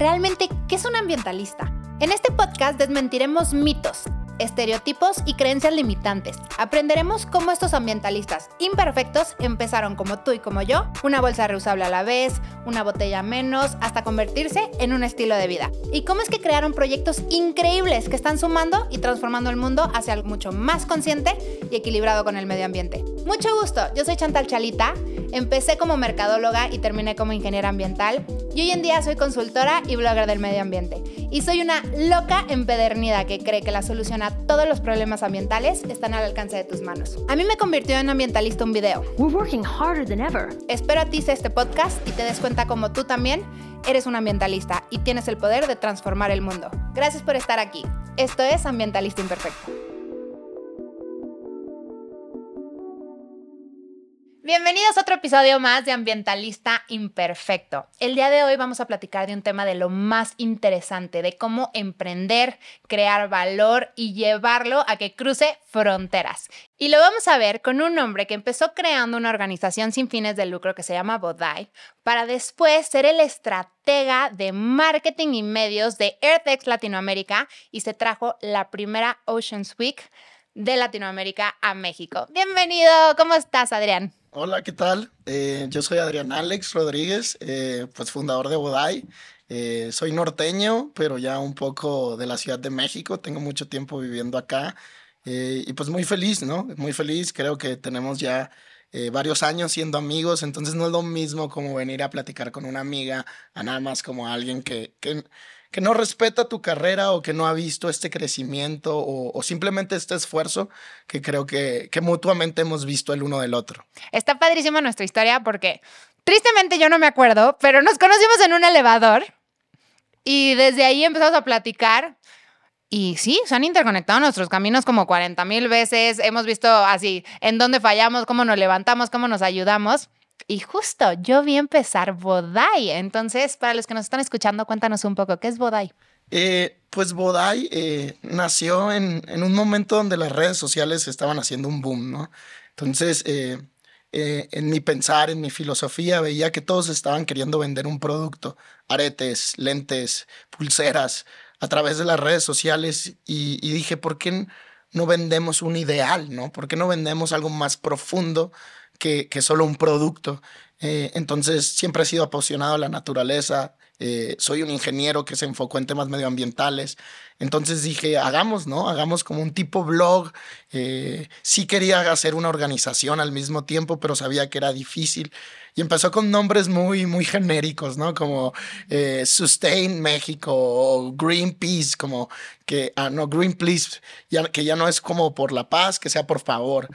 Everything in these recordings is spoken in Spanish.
realmente qué es un ambientalista. En este podcast desmentiremos mitos, estereotipos y creencias limitantes. Aprenderemos cómo estos ambientalistas imperfectos empezaron como tú y como yo, una bolsa reusable a la vez, una botella menos, hasta convertirse en un estilo de vida. Y cómo es que crearon proyectos increíbles que están sumando y transformando el mundo hacia algo mucho más consciente y equilibrado con el medio ambiente. Mucho gusto, yo soy Chantal Chalita, empecé como mercadóloga y terminé como ingeniera ambiental y hoy en día soy consultora y blogger del medio ambiente. Y soy una loca empedernida que cree que la solución a todos los problemas ambientales están al alcance de tus manos. A mí me convirtió en ambientalista un video. We're working harder than ever. Espero sea este podcast y te des cuenta como tú también eres un ambientalista y tienes el poder de transformar el mundo. Gracias por estar aquí. Esto es Ambientalista Imperfecto. Bienvenidos a otro episodio más de Ambientalista Imperfecto. El día de hoy vamos a platicar de un tema de lo más interesante, de cómo emprender, crear valor y llevarlo a que cruce fronteras. Y lo vamos a ver con un hombre que empezó creando una organización sin fines de lucro que se llama Bodai, para después ser el estratega de marketing y medios de AirTex Latinoamérica y se trajo la primera Oceans Week de Latinoamérica a México. Bienvenido, ¿cómo estás Adrián? Hola, ¿qué tal? Eh, yo soy Adrián Alex Rodríguez, eh, pues fundador de Bodai. Eh, soy norteño, pero ya un poco de la Ciudad de México. Tengo mucho tiempo viviendo acá y pues muy feliz, ¿no? Muy feliz. Creo que tenemos ya varios años siendo amigos, entonces no es lo mismo como venir a platicar con una amiga, a nada más como alguien que, que no respeta tu carrera o que no ha visto este crecimiento o, simplemente este esfuerzo que creo que, que mutuamente hemos visto el uno del otro. Está padrísima nuestra historia porque tristemente yo no me acuerdo, pero nos conocimos en un elevador y desde ahí empezamos a platicar. Y sí, se han interconectado nuestros caminos como 40 mil veces. Hemos visto así en dónde fallamos, cómo nos levantamos, cómo nos ayudamos. Y justo yo vi empezar Bodai. Entonces, para los que nos están escuchando, cuéntanos un poco, ¿qué es Bodai? Eh, pues Bodai eh, nació en, un momento donde las redes sociales estaban haciendo un boom, ¿no? Entonces, eh, en mi pensar, en mi filosofía, veía que todos estaban queriendo vender un producto, aretes, lentes, pulseras, a través de las redes sociales y, y dije, ¿por qué no vendemos un ideal, ¿no? ¿Por qué no vendemos algo más profundo? que, solo un producto. Eh, entonces, siempre he sido apasionado a la naturaleza. Eh, soy un ingeniero que se enfocó en temas medioambientales. Entonces dije, hagamos, ¿no? Hagamos como un tipo blog. Eh, sí quería hacer una organización al mismo tiempo, pero sabía que era difícil. Y empezó con nombres muy, muy genéricos, ¿no? Como Sustain México o Greenpeace, como que, ah, no, Greenpeace, ya, que ya no es como por la paz, que sea por favor.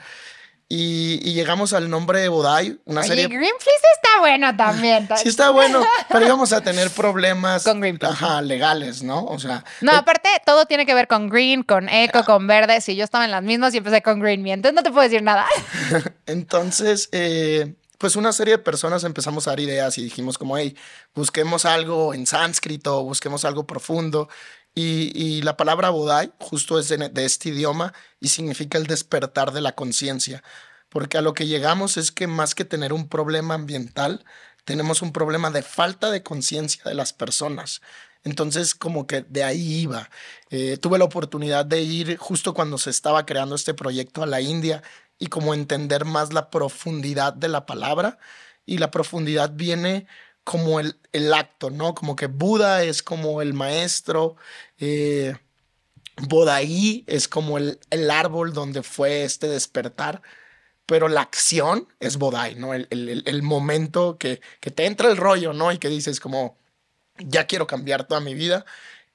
Y, llegamos al nombre de Bodai, una Oye, serie. Greenpeace está bueno también. sí está bueno, pero íbamos a tener problemas con ajá, legales, ¿no? O sea. No, eh, aparte todo tiene que ver con green, con eco, ah. con verde. Si yo estaba en las mismas y empecé con green, entonces no te puedo decir nada. entonces, eh, pues una serie de personas empezamos a dar ideas y dijimos como, hey, busquemos algo en sánscrito, busquemos algo profundo. Y, la palabra Bodai justo es e, de, este idioma y significa el despertar de la conciencia, porque a lo que llegamos es que más que tener un problema ambiental, tenemos un problema de falta de conciencia de las personas. Entonces, como que de ahí iba. Eh, tuve la oportunidad de ir justo cuando se estaba creando este proyecto a la India y como entender más la profundidad de la palabra. Y la profundidad viene como el, el, acto, ¿no? Como que Buda es como el maestro, eh, Bodaí es como el, el, árbol donde fue este despertar, pero la acción es Bodai, ¿no? El, el momento que, que, te entra el rollo, ¿no? Y que dices como, ya quiero cambiar toda mi vida.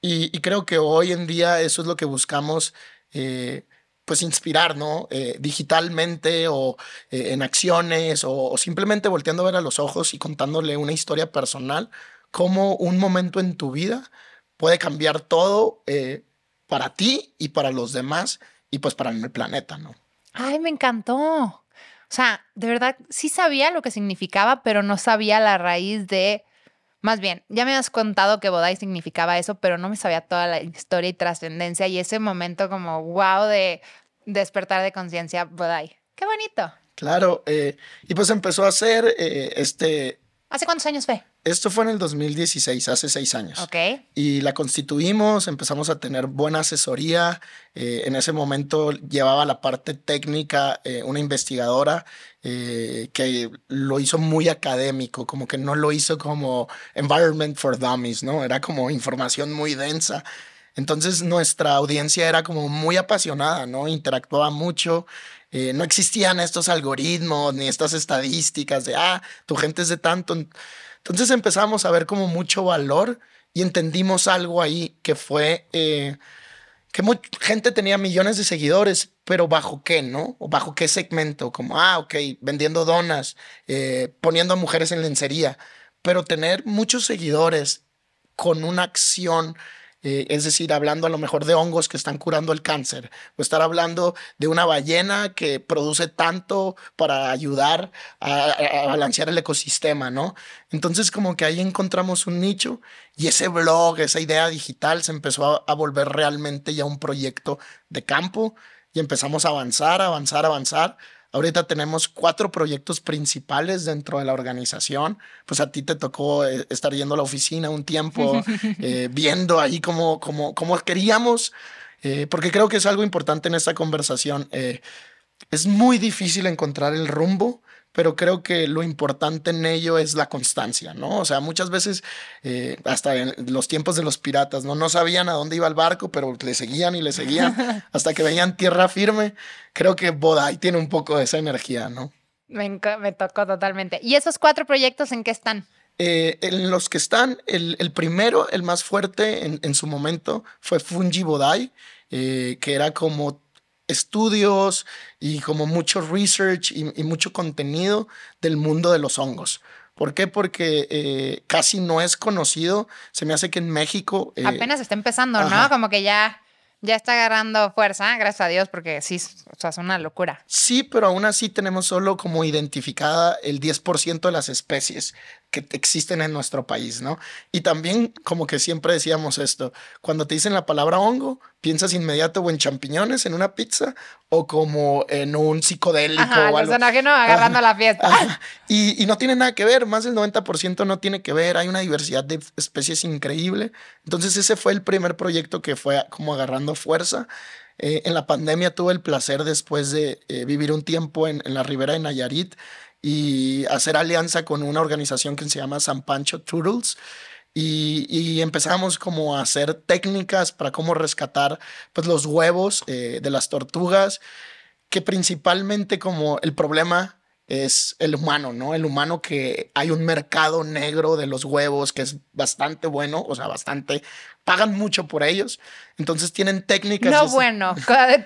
Y, creo que hoy en día eso es lo que buscamos. Eh, pues inspirar, ¿no? Eh, digitalmente o eh, en acciones o, simplemente volteando a ver a los ojos y contándole una historia personal, cómo un momento en tu vida puede cambiar todo eh, para ti y para los demás y pues para el planeta, ¿no? Ay, me encantó. O sea, de verdad sí sabía lo que significaba, pero no sabía la raíz de... Más bien, ya me has contado que Bodai significaba eso, pero no me sabía toda la historia y trascendencia y ese momento como wow de, despertar de conciencia Bodai. Qué bonito. Claro, eh, y pues empezó a hacer eh, este... ¿Hace cuántos años fue? Esto fue en el 2016, hace seis años. Ok. Y la constituimos, empezamos a tener buena asesoría. Eh, en ese momento llevaba la parte técnica una investigadora que lo hizo muy académico, como que no lo hizo como environment for dummies, ¿no? Era como información muy densa. Entonces nuestra audiencia era como muy apasionada, ¿no? Interactuaba mucho. Eh, no existían estos algoritmos ni estas estadísticas de, ah, tu gente es de tanto. Entonces empezamos a ver como mucho valor y entendimos algo ahí que fue eh, que mucha gente tenía millones de seguidores, pero bajo qué, ¿no? O bajo qué segmento, como, ah, ok, vendiendo donas, eh, poniendo a mujeres en lencería, pero tener muchos seguidores con una acción eh, es decir, hablando a lo mejor de hongos que están curando el cáncer, o estar hablando de una ballena que produce tanto para ayudar a, balancear el ecosistema, ¿no? Entonces como que ahí encontramos un nicho y ese blog, esa idea digital se empezó a volver realmente ya un proyecto de campo y empezamos a avanzar, avanzar, avanzar Ahorita tenemos cuatro proyectos principales dentro de la organización. Pues a ti te tocó eh, estar yendo a la oficina un tiempo, eh, viendo ahí cómo, cómo, cómo queríamos, eh, porque creo que es algo importante en esta conversación. es muy difícil encontrar el rumbo pero creo que lo importante en ello es la constancia, ¿no? O sea, muchas veces, eh, hasta en los tiempos de los piratas, ¿no? No sabían a dónde iba el barco, pero le seguían y le seguían hasta que veían tierra firme. Creo que Bodai tiene un poco de esa energía, ¿no? Me, tocó totalmente. ¿Y esos cuatro proyectos en qué están? Eh, en los que están, el, primero, el más fuerte en, su momento, fue Fungi Bodai, eh, que era como estudios y como mucho research y, mucho contenido del mundo de los hongos. ¿Por qué? Porque eh, casi no es conocido. Se me hace que en México... Eh, Apenas está empezando, ¿no? Como que ya, ya está agarrando fuerza, gracias a Dios, porque sí, o sea, es una locura. Sí, pero aún así tenemos solo como identificada el 10% de las especies que existen en nuestro país, ¿no? Y también, como que siempre decíamos esto, cuando te dicen la palabra hongo, piensas inmediato o en champiñones, en una pizza, o como en un psicodélico o algo. agarrando la fiesta. y, no tiene nada que ver, más del 90% no tiene que ver, hay una diversidad de especies increíble. Entonces ese fue el primer proyecto que fue como agarrando fuerza. Eh, en la pandemia tuve el placer después de eh, vivir un tiempo en, en la ribera de Nayarit y hacer alianza con una organización que se llama San Pancho Turtles. Y, empezamos como a hacer técnicas para cómo rescatar pues, los huevos eh, de las tortugas, que principalmente como el problema es el humano, ¿no? El humano que hay un mercado negro de los huevos que es bastante bueno, o sea, bastante, pagan mucho por ellos, entonces tienen técnicas. No, bueno,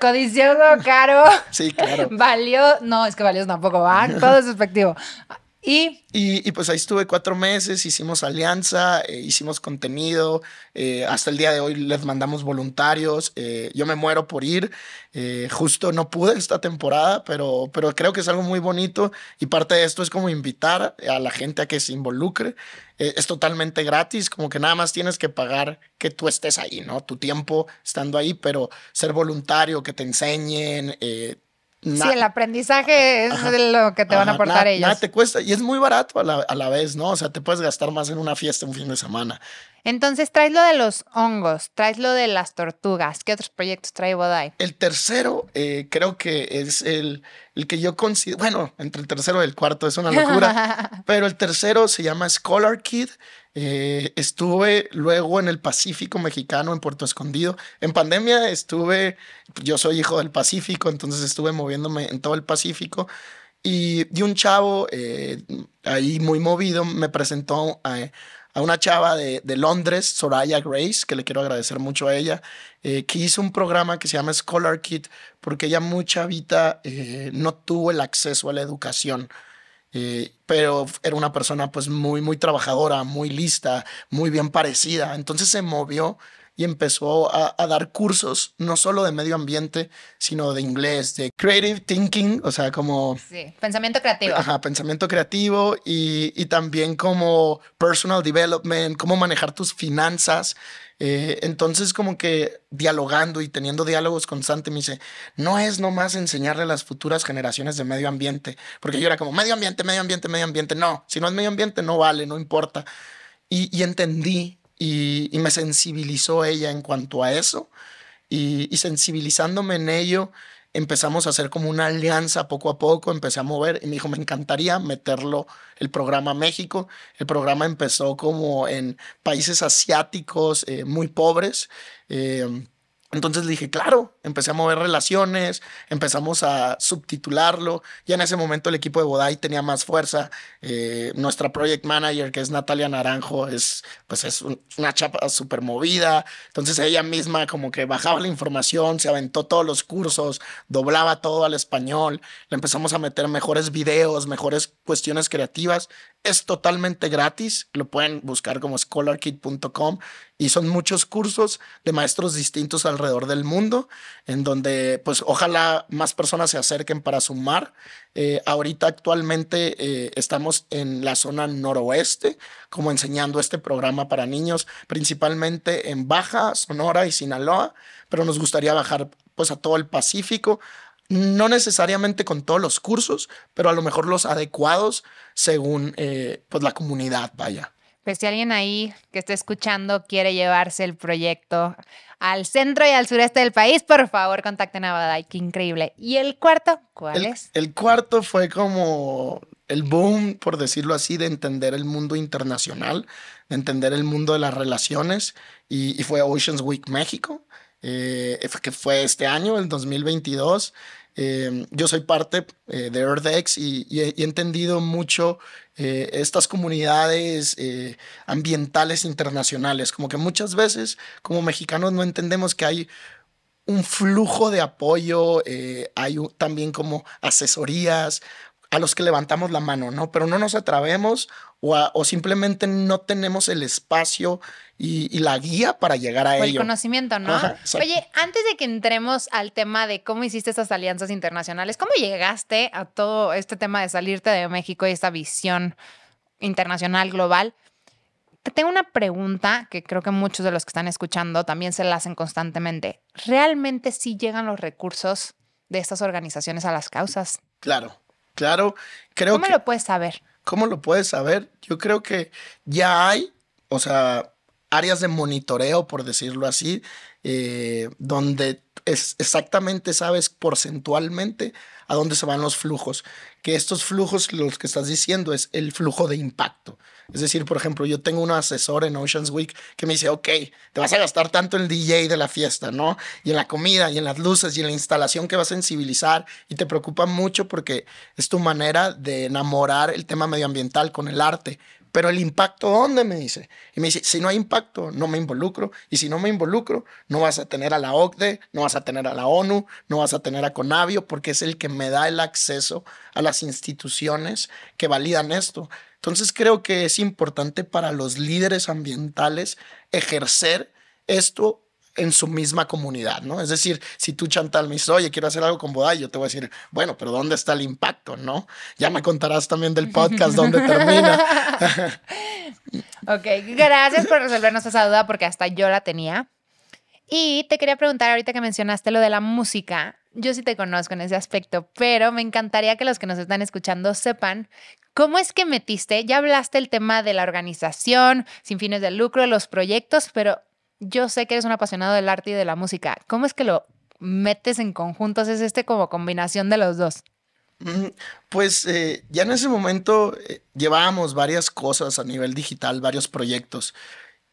codicioso caro. sí, claro. Valió, no, es que valió tampoco, va todo es efectivo ¿Y? ¿Y? pues ahí estuve cuatro meses, hicimos alianza, eh, hicimos contenido, eh, hasta el día de hoy les mandamos voluntarios, eh, yo me muero por ir, justo no pude esta temporada, pero, pero creo que es algo muy bonito y parte de esto es como invitar a la gente a que se involucre, es totalmente gratis, como que nada más tienes que pagar que tú estés ahí, ¿no? Tu tiempo estando ahí, pero ser voluntario, que te enseñen, eh, si sí, el aprendizaje es lo que te van a aportar ellos. Nada te cuesta y es muy barato a la, vez, ¿no? O sea, te puedes gastar más en una fiesta un fin de semana. Entonces, traes lo de los hongos, traes lo de las tortugas. ¿Qué otros proyectos trae Bodai? El tercero, eh, creo que es el, el que yo considero, bueno, entre el tercero y el cuarto es una locura, pero el tercero se llama Scholar Kid. Eh, estuve luego en el Pacífico mexicano, en Puerto Escondido. En pandemia estuve, yo soy hijo del Pacífico, entonces estuve moviéndome en todo el Pacífico. Y, de un chavo eh, ahí muy movido me presentó a, una chava de, Londres, Soraya Grace, que le quiero agradecer mucho a ella, eh, que hizo un programa que se llama Scholar Kid, porque ella mucha vida no tuvo el acceso a la educación. Eh, pero era una persona pues muy, muy trabajadora, muy lista, muy bien parecida. Entonces se movió y empezó a, dar cursos, no solo de medio ambiente, sino de inglés, de creative thinking, o sea, como... Sí, pensamiento creativo. Ajá, pensamiento creativo y, y también como personal development, cómo manejar tus finanzas. Eh, entonces, como que dialogando y teniendo diálogos constantes, me dice, no es nomás enseñarle a las futuras generaciones de medio ambiente, porque yo era como, medio ambiente, medio ambiente, medio ambiente, no, si no es medio ambiente, no vale, no importa. Y, entendí y, me sensibilizó ella en cuanto a eso y sensibilizándome en ello empezamos a hacer como una alianza poco a poco, empecé a mover y me dijo, me encantaría meterlo el programa México. El programa empezó como en países asiáticos eh, muy pobres. Eh, entonces le dije, claro, empecé a mover relaciones, empezamos a subtitularlo. Ya en ese momento el equipo de Bodai tenía más fuerza. Eh, nuestra project manager, que es Natalia Naranjo, es, pues es una chapa súper movida. Entonces ella misma como que bajaba la información, se aventó todos los cursos, doblaba todo al español. Le empezamos a meter mejores videos, mejores cuestiones creativas. Es totalmente gratis, lo pueden buscar como scholarkit.com y son muchos cursos de maestros distintos alrededor del mundo, en donde pues ojalá más personas se acerquen para sumar. Eh, ahorita actualmente eh, estamos en la zona noroeste, como enseñando este programa para niños, principalmente en Baja, Sonora y Sinaloa, pero nos gustaría bajar pues a todo el Pacífico, no necesariamente con todos los cursos, pero a lo mejor los adecuados según eh, pues, la comunidad, vaya. Pues si alguien ahí que esté escuchando quiere llevarse el proyecto al centro y al sureste del país, por favor contacten a Badai, qué increíble. ¿Y el cuarto? ¿Cuál es? El cuarto fue como el boom, por decirlo así, de entender el mundo internacional, de entender el mundo de las relaciones, y, y fue Oceans Week México. Eh, que fue este año, el 2022. Eh, yo soy parte eh, de EarthX y, he entendido mucho estas comunidades ambientales internacionales, como que muchas veces como mexicanos no entendemos que hay un flujo de apoyo, hay también como asesorías a los que levantamos la mano, ¿no? Pero no nos atrevemos o, simplemente no tenemos el espacio y, la guía para llegar a o El conocimiento, ¿no? Oye, antes de que entremos al tema de cómo hiciste estas alianzas internacionales, ¿cómo llegaste a todo este tema de salirte de México y esta visión internacional, global? Te tengo una pregunta que creo que muchos de los que están escuchando también se la hacen constantemente. ¿Realmente sí llegan los recursos de estas organizaciones a las causas? Claro. Claro, creo que. ¿Cómo lo puedes saber? ¿Cómo lo puedes saber? Yo creo que ya hay, o sea, áreas de monitoreo, por decirlo así, eh, donde es exactamente sabes porcentualmente a dónde se van los flujos. Que estos flujos, los que estás diciendo, es el flujo de impacto. Es decir, por ejemplo, yo tengo un asesor en Oceans Week que me dice, ok, te vas a gastar tanto en el DJ de la fiesta, ¿no? Y en la comida, y en las luces, y en la instalación que vas a sensibilizar, y te preocupa mucho porque es tu manera de enamorar el tema medioambiental con el arte, pero el impacto, ¿dónde? Me dice. Y me dice, si no hay impacto, no me involucro. Y si no me involucro, no vas a tener a la OCDE, no vas a tener a la ONU, no vas a tener a Conavio, porque es el que me da el acceso a las instituciones que validan esto. Entonces creo que es importante para los líderes ambientales ejercer esto en su misma comunidad, ¿no? Es decir, si tú, Chantal, me dices, oye, quiero hacer algo con Bodai, yo te voy a decir, bueno, pero ¿dónde está el impacto, no? Ya me contarás también del podcast dónde termina. ok, gracias por resolvernos esa duda porque hasta yo la tenía. Y te quería preguntar, ahorita que mencionaste lo de la música, yo sí te conozco en ese aspecto, pero me encantaría que los que nos están escuchando sepan cómo es que metiste, ya hablaste el tema de la organización, sin fines de lucro, los proyectos, pero yo sé que eres un apasionado del arte y de la música. ¿Cómo es que lo metes en conjuntos? ¿Es este como combinación de los dos? Mm, pues eh, ya en ese momento eh, llevábamos varias cosas a nivel digital, varios proyectos.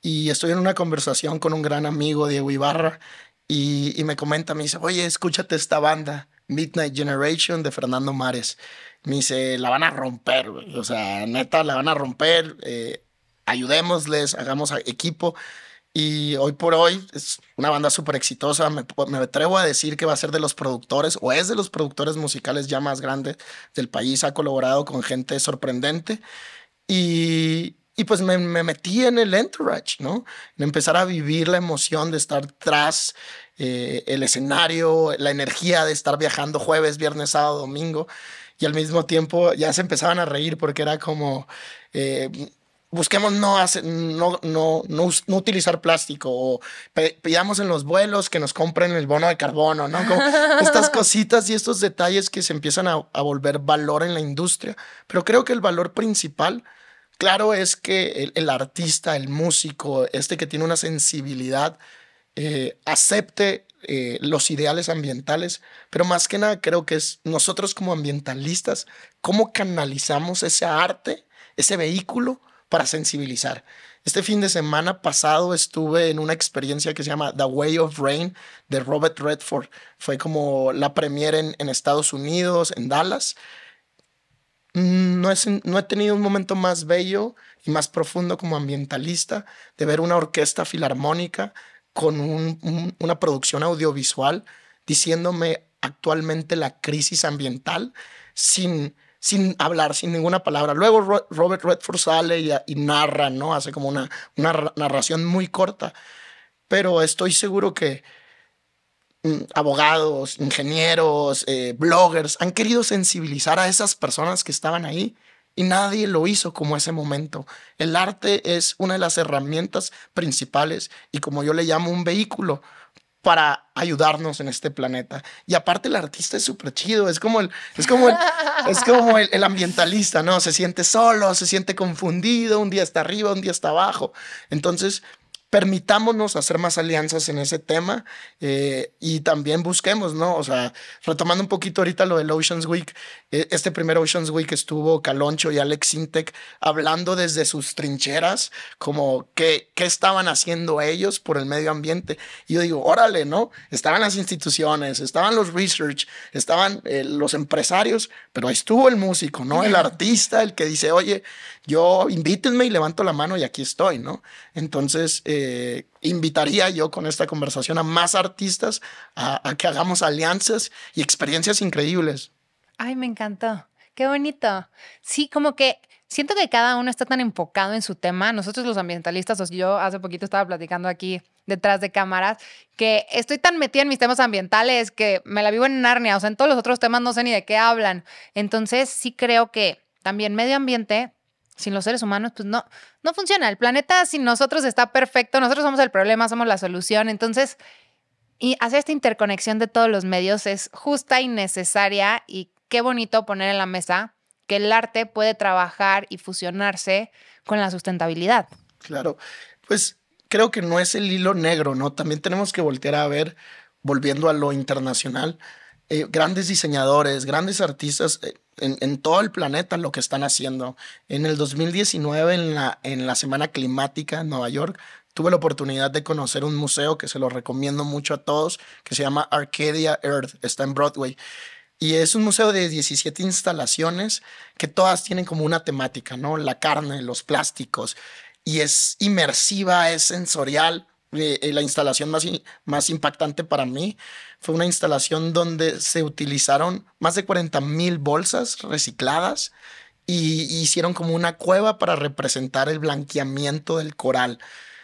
Y estoy en una conversación con un gran amigo, Diego Ibarra, y, me comenta, me dice, oye, escúchate esta banda, Midnight Generation de Fernando Mares. Me dice, la van a romper, o sea, neta, la van a romper, eh, ayudémosles, hagamos equipo. Y hoy por hoy es una banda súper exitosa. Me, atrevo a decir que va a ser de los productores o es de los productores musicales ya más grandes del país. Ha colaborado con gente sorprendente. Y, y pues me, metí en el entourage, ¿no? empezar a vivir la emoción de estar tras eh, el escenario, la energía de estar viajando jueves, viernes, sábado, domingo. Y al mismo tiempo ya se empezaban a reír porque era como... Eh, busquemos no, no, no, no, utilizar plástico o pidamos en los vuelos que nos compren el bono de carbono, ¿no? estas cositas y estos detalles que se empiezan a, a, volver valor en la industria. Pero creo que el valor principal, claro, es que el, el artista, el músico, este que tiene una sensibilidad, eh, acepte eh, los ideales ambientales, pero más que nada creo que es nosotros como ambientalistas, cómo canalizamos ese arte, ese vehículo para sensibilizar. Este fin de semana pasado estuve en una experiencia que se llama The Way of Rain de Robert Redford. Fue como la premiere en, Estados Unidos, en Dallas. Mm, no, es, no he tenido un momento más bello y más profundo como ambientalista de ver una orquesta filarmónica con una producción audiovisual diciéndome actualmente la crisis ambiental sin sin hablar, sin ninguna palabra. Luego Robert Redford sale y, narra, ¿no? Hace como una, narración muy corta. Pero estoy seguro que mm, abogados, ingenieros, eh, bloggers han querido sensibilizar a esas personas que estaban ahí y nadie lo hizo como ese momento. El arte es una de las herramientas principales y como yo le llamo un vehículo para ayudarnos en este planeta. Y aparte el artista es súper chido, es como, el, es como, es como el, ambientalista, ¿no? Se siente solo, se siente confundido, un día está arriba, un día está abajo. Entonces permitámonos hacer más alianzas en ese tema eh, y también busquemos, ¿no? O sea, retomando un poquito ahorita lo del Oceans Week, e, este primer Oceans Week estuvo Caloncho y Alex Sintec hablando desde sus trincheras, como qué, qué estaban haciendo ellos por el medio ambiente. Y yo digo, órale, ¿no? Estaban las instituciones, estaban los research, estaban eh, los empresarios, pero ahí estuvo el músico, ¿no? El artista, el que dice, oye, yo invítenme y levanto la mano y aquí estoy, ¿no? Entonces, eh, eh, invitaría yo con esta conversación a más artistas a, que hagamos alianzas y experiencias increíbles. Ay, me encantó. Qué bonito. Sí, como que siento que cada uno está tan enfocado en su tema. Nosotros los ambientalistas, o yo hace poquito estaba platicando aquí detrás de cámaras, que estoy tan metida en mis temas ambientales que me la vivo en Narnia, o sea, en todos los otros temas no sé ni de qué hablan. Entonces sí creo que también medio ambiente sin los seres humanos, pues no, no funciona. El planeta sin nosotros está perfecto, nosotros somos el problema, somos la solución. Entonces, y hacer esta interconexión de todos los medios es justa y necesaria y qué bonito poner en la mesa que el arte puede trabajar y fusionarse con la sustentabilidad. Claro, pues creo que no es el hilo negro, ¿no? También tenemos que voltear a ver, volviendo a lo internacional, eh, grandes diseñadores, grandes artistas, eh, en, todo el planeta lo que están haciendo. En el 2019, en la, en la Semana Climática en Nueva York, tuve la oportunidad de conocer un museo que se lo recomiendo mucho a todos, que se llama Arcadia Earth, está en Broadway. Y es un museo de 17 instalaciones que todas tienen como una temática, ¿no? La carne, los plásticos. Y es inmersiva, es sensorial, eh, eh, la instalación más, más impactante para mí fue una instalación donde se utilizaron más de 40 mil bolsas recicladas y, hicieron como una cueva para representar el blanqueamiento del coral.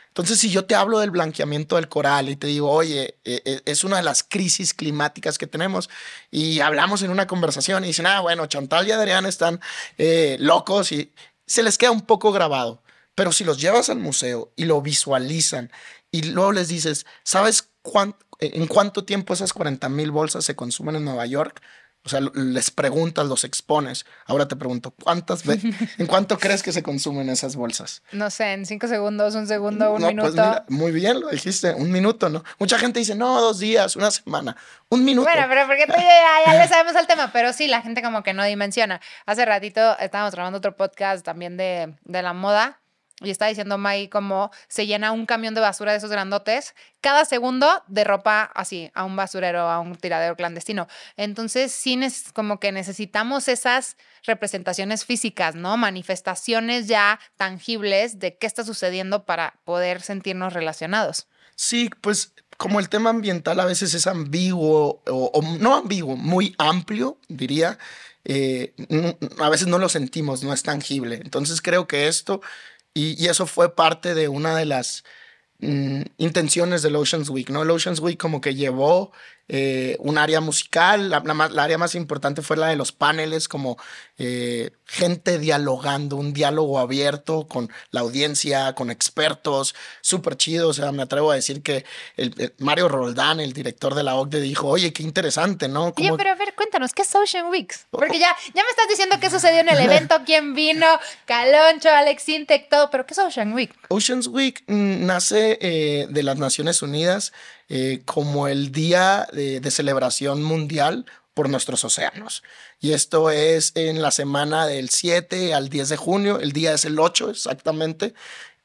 Entonces, si yo te hablo del blanqueamiento del coral y te digo, oye, e, e, es una de las crisis climáticas que tenemos, y hablamos en una conversación y dicen, ah, bueno, Chantal y Adrián están eh, locos y se les queda un poco grabado. Pero si los llevas al museo y lo visualizan y luego les dices, ¿sabes eh, en cuánto tiempo esas 40 mil bolsas se consumen en Nueva York? O sea, les preguntas, los expones. Ahora te pregunto, ¿cuántas ¿en cuánto crees que se consumen esas bolsas? No sé, en cinco segundos, un segundo, un no, pues minuto. Pues muy bien, lo dijiste, un minuto, ¿no? Mucha gente dice, no, dos días, una semana, un minuto. Bueno, pero porque ya, ya, le sabemos el tema, pero sí, la gente como que no dimensiona. Hace ratito estábamos grabando otro podcast también de, de la moda y está diciendo May como se llena un camión de basura de esos grandotes cada segundo de ropa así a un basurero, a un tiradero clandestino. Entonces, sí, es como que necesitamos esas representaciones físicas, ¿no? Manifestaciones ya tangibles de qué está sucediendo para poder sentirnos relacionados. Sí, pues como el tema ambiental a veces es ambiguo, o, no ambiguo, muy amplio, diría, eh, a veces no lo sentimos, no es tangible. Entonces creo que esto y, eso fue parte de una de las mm, intenciones del Oceans Week, ¿no? El Oceans Week como que llevó eh, un área musical, la, área más importante fue la de los paneles, como eh, gente dialogando, un diálogo abierto con la audiencia, con expertos, súper chido, o sea, me atrevo a decir que Mario Roldán, el director de la OCDE, dijo, oye, qué interesante, ¿no? Oye, pero a ver, cuéntanos, ¿qué es Ocean Weeks? Oh. Porque ya, ya me estás diciendo qué sucedió en el evento, quién vino, Caloncho, Alex Intec, todo, pero ¿qué es Ocean Week? Ocean Week mm, nace eh, de las Naciones Unidas eh, como el Día de, Celebración Mundial por nuestros océanos. Y esto es en la semana del 7 al 10 de junio, el día es el 8 exactamente,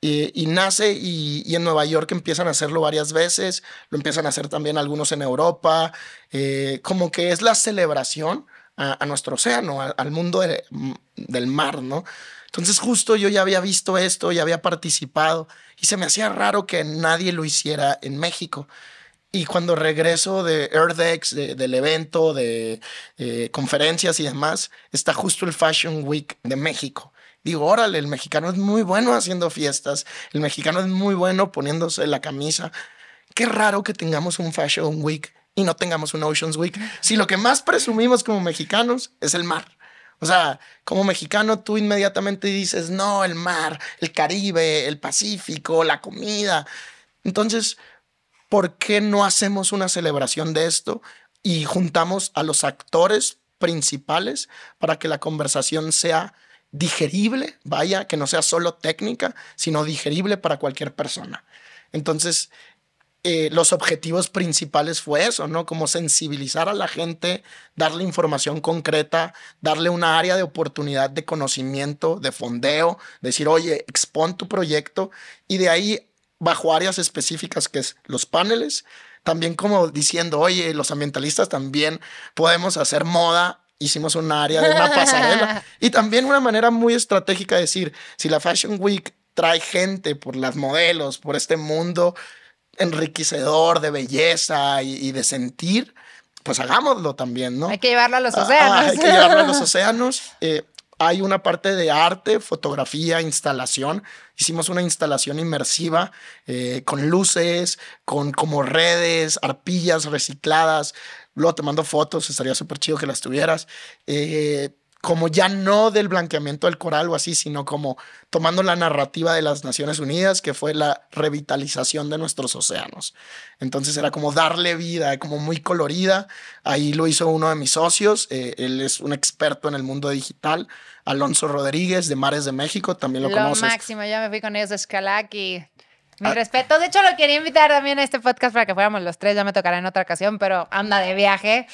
y, nace y, en Nueva York empiezan a hacerlo varias veces, lo empiezan a hacer también algunos en Europa, eh, como que es la celebración a, nuestro océano, al mundo mm, del mar, ¿no? Entonces justo yo ya había visto esto, ya había participado y se me hacía raro que nadie lo hiciera en México. Y cuando regreso de Airdex, del evento, de eh, conferencias y demás, está justo el Fashion Week de México. Digo, órale, el mexicano es muy bueno haciendo fiestas, el mexicano es muy bueno poniéndose la camisa. Qué raro que tengamos un Fashion Week y no tengamos un Oceans Week. Si lo que más presumimos como mexicanos es el mar. O sea, como mexicano tú inmediatamente dices, no, el mar, el Caribe, el Pacífico, la comida. Entonces, ¿por qué no hacemos una celebración de esto y juntamos a los actores principales para que la conversación sea digerible, vaya, que no sea solo técnica, sino digerible para cualquier persona? Entonces, eh, los objetivos principales fue eso, ¿no? Como sensibilizar a la gente, darle información concreta, darle una área de oportunidad de conocimiento, de fondeo, decir, oye, expón tu proyecto y de ahí bajo áreas específicas que es los paneles, también como diciendo, oye, los ambientalistas también podemos hacer moda hicimos un área de una pasarela. y también una manera muy estratégica de decir, si la Fashion Week trae gente por las modelos, por este mundo enriquecedor de belleza y, de sentir, pues hagámoslo también, ¿no? Hay que llevarlo a los ah, océanos. hay que llevarlo a los océanos. Eh, hay una parte de arte, fotografía, instalación. Hicimos una instalación inmersiva eh, con luces, con como redes, arpillas recicladas. Luego te mando fotos, estaría súper chido que las tuvieras. Eh, como ya no del blanqueamiento del coral o así, sino como tomando la narrativa de las Naciones Unidas, que fue la revitalización de nuestros océanos. Entonces era como darle vida, como muy colorida. Ahí lo hizo uno de mis socios, eh, él es un experto en el mundo digital, Alonso Rodríguez de Mares de México, también lo, lo máximo, ya me fui con ellos de y... Mi ah. respeto. De hecho, lo quería invitar también a este podcast para que fuéramos los tres. Ya me tocará en otra ocasión, pero anda de viaje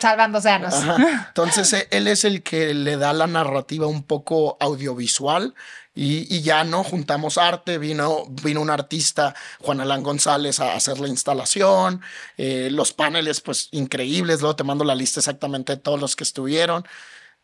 salvando océanos. Entonces, eh, él es el que le da la narrativa un poco audiovisual. Y, y, ya no juntamos arte, vino, vino un artista, Juan Alán González, a hacer la instalación, eh, los paneles, pues increíbles, luego te mando la lista exactamente de todos los que estuvieron.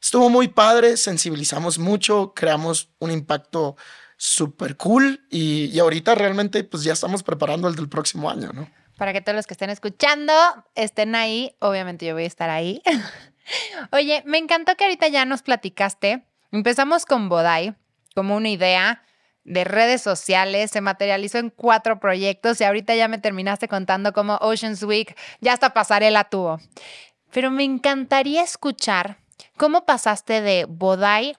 Estuvo muy padre, sensibilizamos mucho, creamos un impacto súper cool y, y, ahorita realmente pues ya estamos preparando el del próximo año, ¿no? para que todos los que estén escuchando estén ahí. Obviamente yo voy a estar ahí. Oye, me encantó que ahorita ya nos platicaste. Empezamos con Bodai como una idea de redes sociales, se materializó en cuatro proyectos y ahorita ya me terminaste contando cómo Oceans Week ya hasta pasaré la tuvo. Pero me encantaría escuchar cómo pasaste de Bodai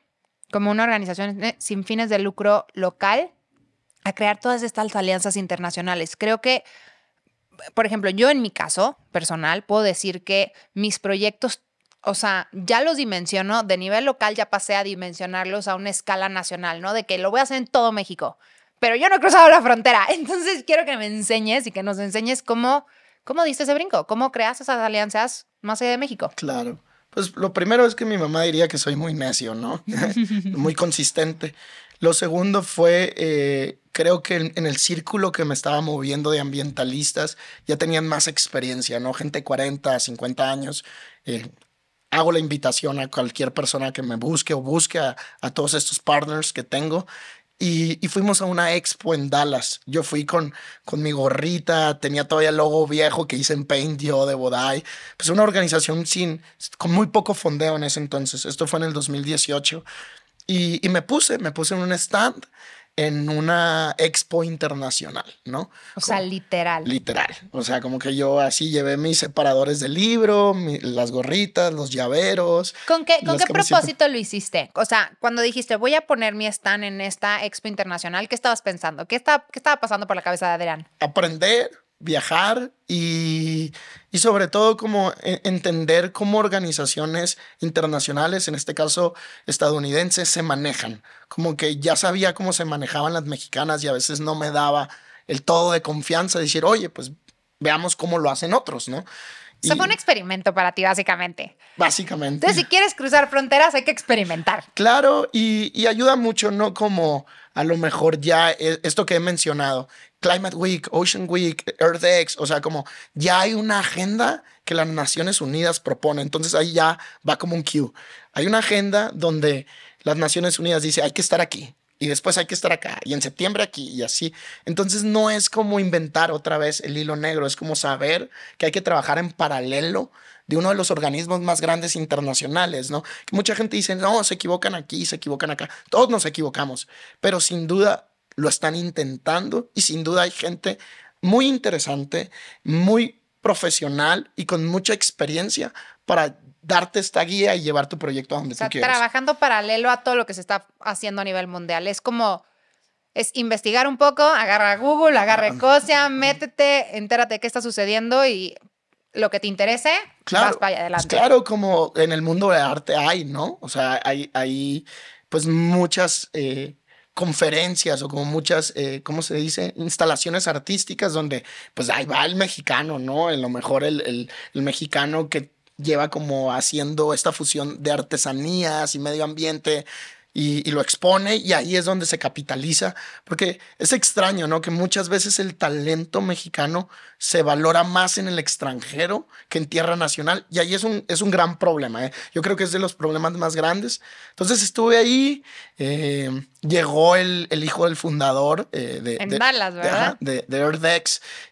como una organización eh, sin fines de lucro local a crear todas estas alianzas internacionales. Creo que por ejemplo, yo en mi caso personal puedo decir que mis proyectos, o sea, ya los dimensiono de nivel local, ya pasé a dimensionarlos a una escala nacional, ¿no? De que lo voy a hacer en todo México, pero yo no he cruzado la frontera, entonces quiero que me enseñes y que nos enseñes cómo, cómo diste ese brinco, cómo creas esas alianzas más allá de México. Claro. Pues lo primero es que mi mamá diría que soy muy necio, ¿no? muy consistente. Lo segundo fue, eh, creo que en, el círculo que me estaba moviendo de ambientalistas ya tenían más experiencia, ¿no? Gente de 40, 50 años. Eh, hago la invitación a cualquier persona que me busque o busque a, a todos estos partners que tengo y, fuimos a una expo en Dallas. Yo fui con, con mi gorrita, tenía todavía el logo viejo que hice en Paint yo de Bodai. Pues una organización sin, con muy poco fondeo en ese entonces. Esto fue en el 2018. Y, y me puse, me puse en un stand en una expo internacional, ¿no? O sea, literal. Literal. O sea, como que yo así llevé mis separadores de libro, las gorritas, los llaveros. ¿Con qué, ¿con qué propósito lo hiciste? O sea, cuando dijiste, voy a poner mi stand en esta expo internacional, ¿qué estabas pensando? ¿Qué está qué estaba pasando por la cabeza de Adrián? Aprender, viajar y, sobre todo como e-, entender cómo organizaciones internacionales, en este caso estadounidenses, se manejan. Como que ya sabía cómo se manejaban las mexicanas y a veces no me daba el todo de confianza de decir, oye, pues veamos cómo lo hacen otros, ¿no? es fue un experimento para ti, básicamente. Básicamente. Entonces, si quieres cruzar fronteras, hay que experimentar. Claro, y, y ayuda mucho, ¿no? Como a lo mejor ya e-, esto que he mencionado, Climate Week, Ocean Week, EarthX, o sea, como ya hay una agenda que las Naciones Unidas propone. Entonces ahí ya va como un cue. Hay una agenda donde las Naciones Unidas dice hay que estar aquí y después hay que estar acá y en septiembre aquí y así. Entonces no es como inventar otra vez el hilo negro, es como saber que hay que trabajar en paralelo de uno de los organismos más grandes internacionales, ¿no? mucha gente dice, no, se equivocan aquí, se equivocan acá. Todos nos equivocamos, pero sin duda lo están intentando y sin duda hay gente muy interesante, muy profesional y con mucha experiencia para darte esta guía y llevar tu proyecto a donde o sea, Trabajando paralelo a todo lo que se está haciendo a nivel mundial. Es como es investigar un poco, agarra Google, agarra Ecosia, métete, entérate qué está sucediendo y lo que te interese, vas para adelante. Pues claro, como en el mundo de arte hay, ¿no? O sea, hay, hay pues muchas eh, conferencias o como muchas, eh, ¿cómo se dice? Instalaciones artísticas donde pues ahí va el mexicano, ¿no? A lo mejor el, el, el mexicano que lleva como haciendo esta fusión de artesanías y medio ambiente y, lo expone y ahí es donde se capitaliza, porque es extraño, ¿no? Que muchas veces el talento mexicano se valora más en el extranjero que en tierra nacional y ahí es un, es un gran problema, ¿eh? Yo creo que es de los problemas más grandes. Entonces estuve ahí, eh, llegó el, el, hijo del fundador eh, de, en de, Dallas, ¿verdad? De,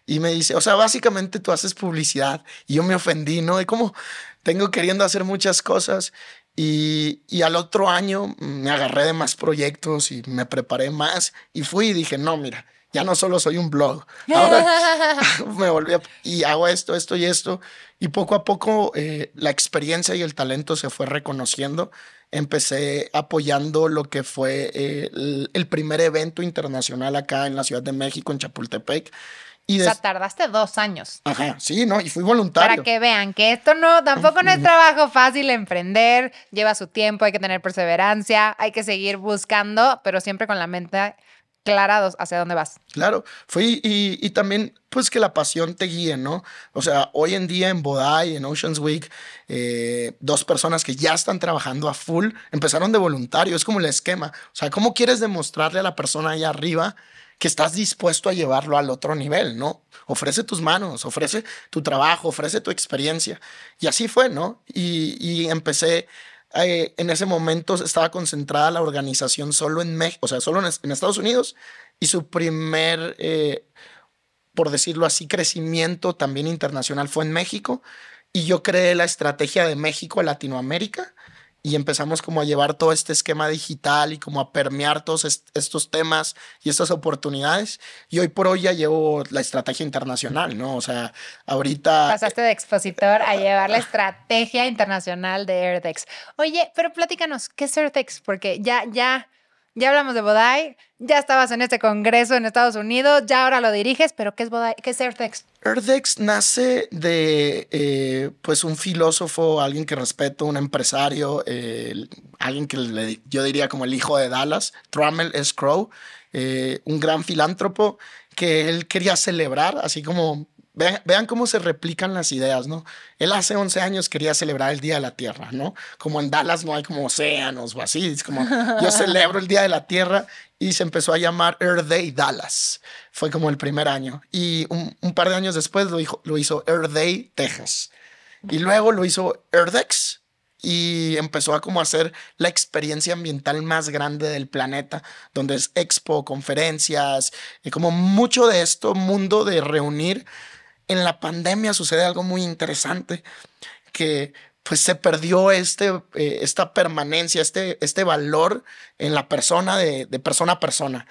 y me dice, o sea, básicamente tú haces publicidad y yo me ofendí, ¿no? De cómo tengo queriendo hacer muchas cosas y, al otro año me agarré de más proyectos y me preparé más y fui y dije, no, mira, ya no solo soy un blog, ahora me volví a, y hago esto, esto y esto. Y poco a poco eh, la experiencia y el talento se fue reconociendo. Empecé apoyando lo que fue eh, el primer evento internacional acá en la Ciudad de México, en Chapultepec o sea, tardaste dos años. Ajá, sí, ¿no? Y fui voluntario. Para que vean que esto no, tampoco no es trabajo fácil emprender, lleva su tiempo, hay que tener perseverancia, hay que seguir buscando, pero siempre con la mente clara hacia dónde vas. Claro, fui y, también pues que la pasión te guíe, ¿no? O sea, hoy en día en Bodai, en Oceans Week, eh, dos personas que ya están trabajando a full, empezaron de voluntario, es como el esquema. O sea, ¿cómo quieres demostrarle a la persona allá arriba que estás dispuesto a llevarlo al otro nivel, ¿no? Ofrece tus manos, ofrece tu trabajo, ofrece tu experiencia. Y así fue, ¿no? Y, empecé, eh, en ese momento estaba concentrada la organización solo en México, o sea, solo en, Estados Unidos, y su primer, eh, por decirlo así, crecimiento también internacional fue en México. Y yo creé la estrategia de México a Latinoamérica y empezamos como a llevar todo este esquema digital y como a permear todos estos temas y estas oportunidades. Y hoy por hoy ya llevo la estrategia internacional, ¿no? O sea, ahorita... Eh, Pasaste de expositor a llevar la estrategia internacional de Airtex. Oye, pero platícanos, ¿qué es Airtex? Porque ya, ya ya hablamos de Bodai, ya estabas en este congreso en Estados Unidos, ya ahora lo diriges, pero ¿qué es Bodai? ¿Qué es Earthex? Earthex nace de eh, pues un filósofo, alguien que respeto, un empresario, alguien que yo diría como el hijo de Dallas, Trammell S. Crow, eh, un gran filántropo que él quería celebrar, así como Vean, cómo se replican las ideas, ¿no? Él hace 11 años quería celebrar el Día de la Tierra, ¿no? Como en Dallas no hay como océanos o así, es como yo celebro el Día de la Tierra y se empezó a llamar Earth Day Dallas. Fue como el primer año. Y un, par de años después lo, hizo, lo hizo Earth Day Texas. Y luego lo hizo Earthex, y empezó a como hacer la experiencia ambiental más grande del planeta, donde es expo, conferencias, y eh, como mucho de esto, mundo de reunir en la pandemia sucede algo muy interesante, que pues se perdió este, eh, esta permanencia, este, este valor en la persona, de, persona a persona.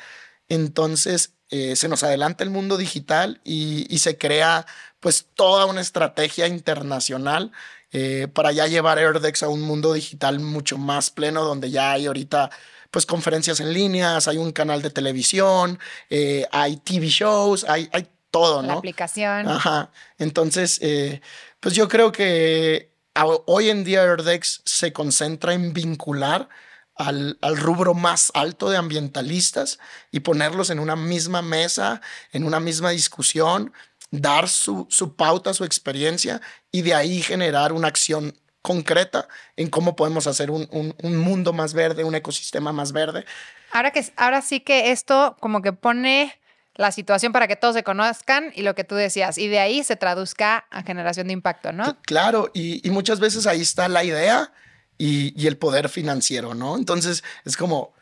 Entonces eh, se nos adelanta el mundo digital y, se crea pues toda una estrategia internacional eh, para ya llevar Erdex a un mundo digital mucho más pleno donde ya hay ahorita pues conferencias en líneas, hay un canal de televisión, hay TV shows, hay todo, ¿no? La aplicación. Ajá. Entonces, eh, pues yo creo que hoy en día Erdex se concentra en vincular al, al, rubro más alto de ambientalistas y ponerlos en una misma mesa, en una misma discusión, dar su, su pauta, su experiencia y de ahí generar una acción concreta en cómo podemos hacer un, un, un mundo más verde, un ecosistema más verde. Ahora, que, ahora sí que esto como que pone la situación para que todos se conozcan y lo que tú decías, y de ahí se traduzca a generación de impacto, ¿no? Claro, y, muchas veces ahí está la idea y, el poder financiero, ¿no? Entonces es como,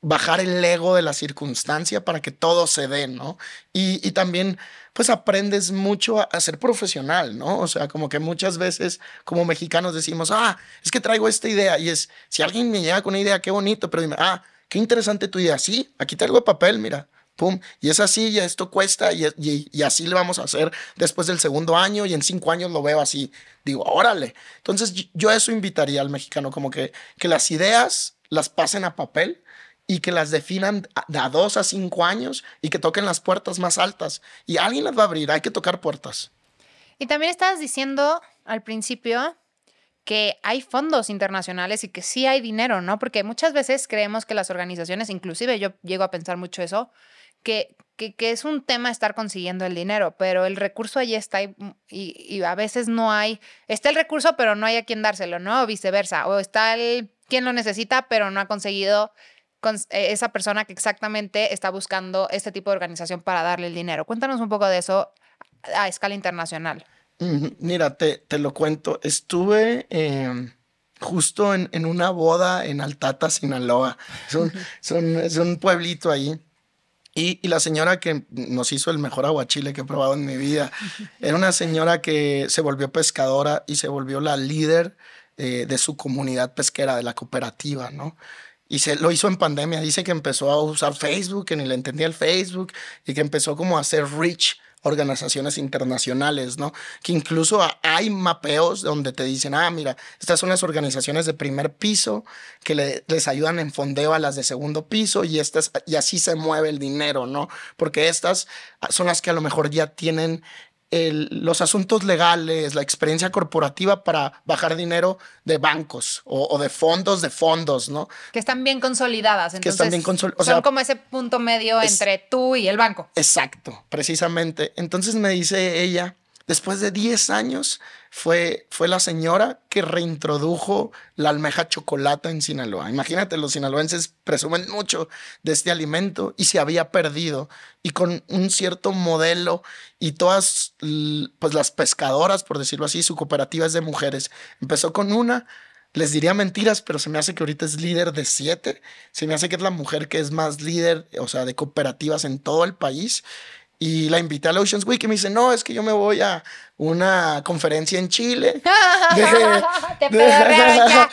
bajar el ego de la circunstancia para que todo se dé, ¿no? Y, también, pues aprendes mucho a, ser profesional, ¿no? O sea, como que muchas veces como mexicanos decimos, ah, es que traigo esta idea y es, si alguien me llega con una idea, qué bonito, pero dime, ah, qué interesante tu idea, sí, aquí traigo papel, mira, pum, y es así, y esto cuesta, y, y, así le vamos a hacer después del segundo año, y en cinco años lo veo así. Digo, órale. Entonces yo eso invitaría al mexicano, como que, que las ideas las pasen a papel y que las definan de a dos a cinco años y que toquen las puertas más altas. Y alguien las va a abrir, hay que tocar puertas. Y también estabas diciendo al principio que hay fondos internacionales y que sí hay dinero, ¿no? Porque muchas veces creemos que las organizaciones, inclusive yo llego a pensar mucho eso, que, que, es un tema estar consiguiendo el dinero, pero el recurso allí está mm, y, y, a veces no hay, está el recurso, pero no hay a quien dárselo, ¿no? O viceversa, o está el quien lo necesita, pero no ha conseguido eh, esa persona que exactamente está buscando este tipo de organización para darle el dinero. Cuéntanos un poco de eso a, escala internacional. Mira, te, lo cuento, estuve... Em, justo en, una boda en Altata, Sinaloa. es un pueblito ahí. Y, la señora que nos hizo el mejor aguachile que he probado en mi vida, era una señora que se volvió pescadora y se volvió la líder eh, de su comunidad pesquera, de la cooperativa, ¿no? Y se lo hizo en pandemia, dice que empezó a usar Facebook, que ni le entendía el Facebook, y que empezó como a ser rich organizaciones internacionales, ¿no? Que incluso hay mapeos donde te dicen, ah, mira, estas son las organizaciones de primer piso que les ayudan en fondeo a las de segundo piso y, estas, y así se mueve el dinero, ¿no? Porque estas son las que a lo mejor ya tienen los asuntos legales, la experiencia corporativa para bajar dinero de bancos o, de fondos de fondos, ¿no? Que están bien consolidadas. Entonces, que están bien consolidadas. son como ese punto medio entre tú y el banco. Exacto, precisamente. Entonces me dice ella, después de 10 años, fue, la señora que reintrodujo la almeja chocolate en Sinaloa. Imagínate, los sinaloenses presumen mucho de este alimento y se había perdido. Y con un cierto modelo y todas pues, las pescadoras, por decirlo así, su cooperativa es de mujeres. Empezó con una, les diría mentiras, pero se me hace que ahorita es líder de siete. Se me hace que es la mujer que es más líder, o sea, de cooperativas en todo el país. Y la invité a la Oceans Week y me dice, no, es que yo me voy a una conferencia en Chile. Te ya.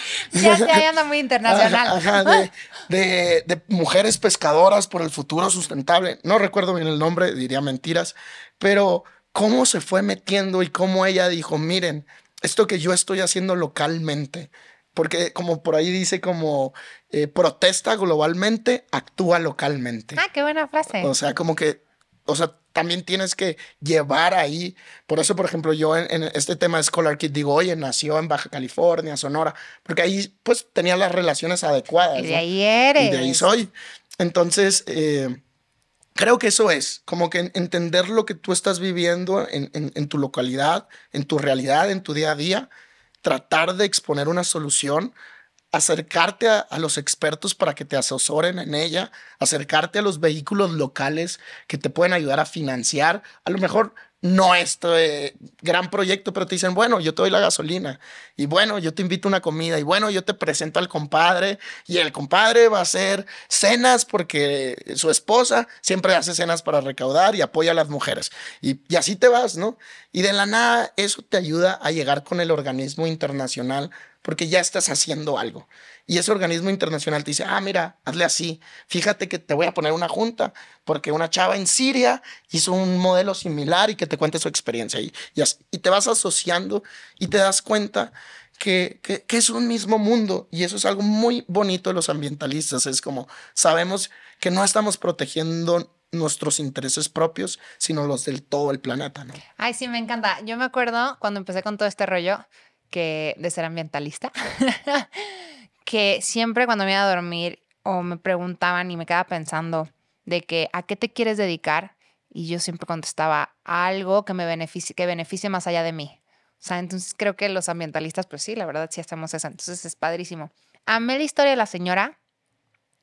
anda muy internacional. de, de, mujeres pescadoras por el futuro sustentable. No recuerdo bien el nombre, diría mentiras. Pero cómo se fue metiendo y cómo ella dijo, miren, esto que yo estoy haciendo localmente. Porque como por ahí dice como eh, protesta globalmente, actúa localmente. Ah, qué buena frase. O sea, como que o sea, también tienes que llevar ahí. Por eso, por ejemplo, yo en, este tema de Scholar Kid digo, oye, nació en Baja California, Sonora, porque ahí pues tenía las relaciones adecuadas. Y de ahí eres. Y de ahí soy. Entonces, eh, creo que eso es, como que entender lo que tú estás viviendo en, en, en, tu localidad, en tu realidad, en tu día a día, tratar de exponer una solución, acercarte a, los expertos para que te asesoren en ella, acercarte a los vehículos locales que te pueden ayudar a financiar. A lo mejor no es este, eh, gran proyecto, pero te dicen, bueno, yo te doy la gasolina y bueno, yo te invito a una comida y bueno, yo te presento al compadre y el compadre va a hacer cenas porque su esposa siempre hace cenas para recaudar y apoya a las mujeres. Y, y así te vas, ¿no? Y de la nada eso te ayuda a llegar con el organismo internacional porque ya estás haciendo algo. Y ese organismo internacional te dice, ah, mira, hazle así, fíjate que te voy a poner una junta, porque una chava en Siria hizo un modelo similar y que te cuente su experiencia. Y, y, y te vas asociando y te das cuenta que, que, es un mismo mundo. Y eso es algo muy bonito de los ambientalistas. Es como sabemos que no estamos protegiendo nuestros intereses propios, sino los del todo el planeta, ¿no? Ay, sí, me encanta. Yo me acuerdo cuando empecé con todo este rollo, de ser ambientalista, que siempre cuando me iba a dormir o me preguntaban y me quedaba pensando de que a qué te quieres dedicar y yo siempre contestaba algo que me beneficie, que beneficie más allá de mí. O sea, entonces creo que los ambientalistas, pues sí, la verdad sí hacemos eso. Entonces es padrísimo. Amé la historia de la señora,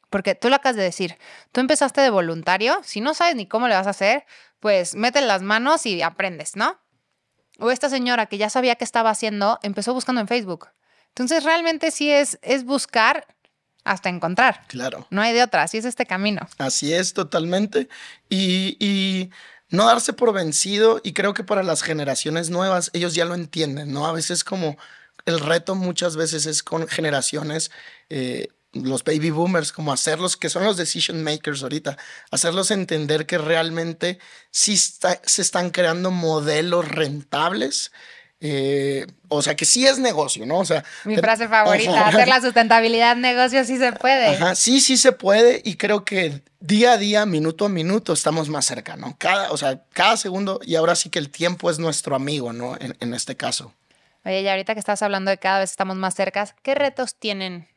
porque tú lo acabas de decir, tú empezaste de voluntario, si no sabes ni cómo le vas a hacer, pues mete las manos y aprendes, ¿no? o esta señora que ya sabía qué estaba haciendo, empezó buscando en Facebook. Entonces realmente sí es, es buscar hasta encontrar. Claro. No hay de otra, así es este camino. Así es, totalmente. Y, y, no darse por vencido, y creo que para las generaciones nuevas, ellos ya lo entienden, ¿no? A veces como el reto muchas veces es con generaciones eh, los baby boomers, como hacerlos, que son los decision makers ahorita, hacerlos entender que realmente sí se están creando modelos rentables. Eh, o sea, que sí es negocio, ¿no? O sea. Mi frase favorita, hacer la sustentabilidad negocio sí se puede. sí, sí se puede. Y creo que día a día, minuto a minuto, estamos más cerca, ¿no? Cada, o sea, cada segundo, y ahora sí que el tiempo es nuestro amigo, ¿no? En, este caso. Oye, y ahorita que estás hablando de cada vez estamos más cerca, ¿qué retos tienen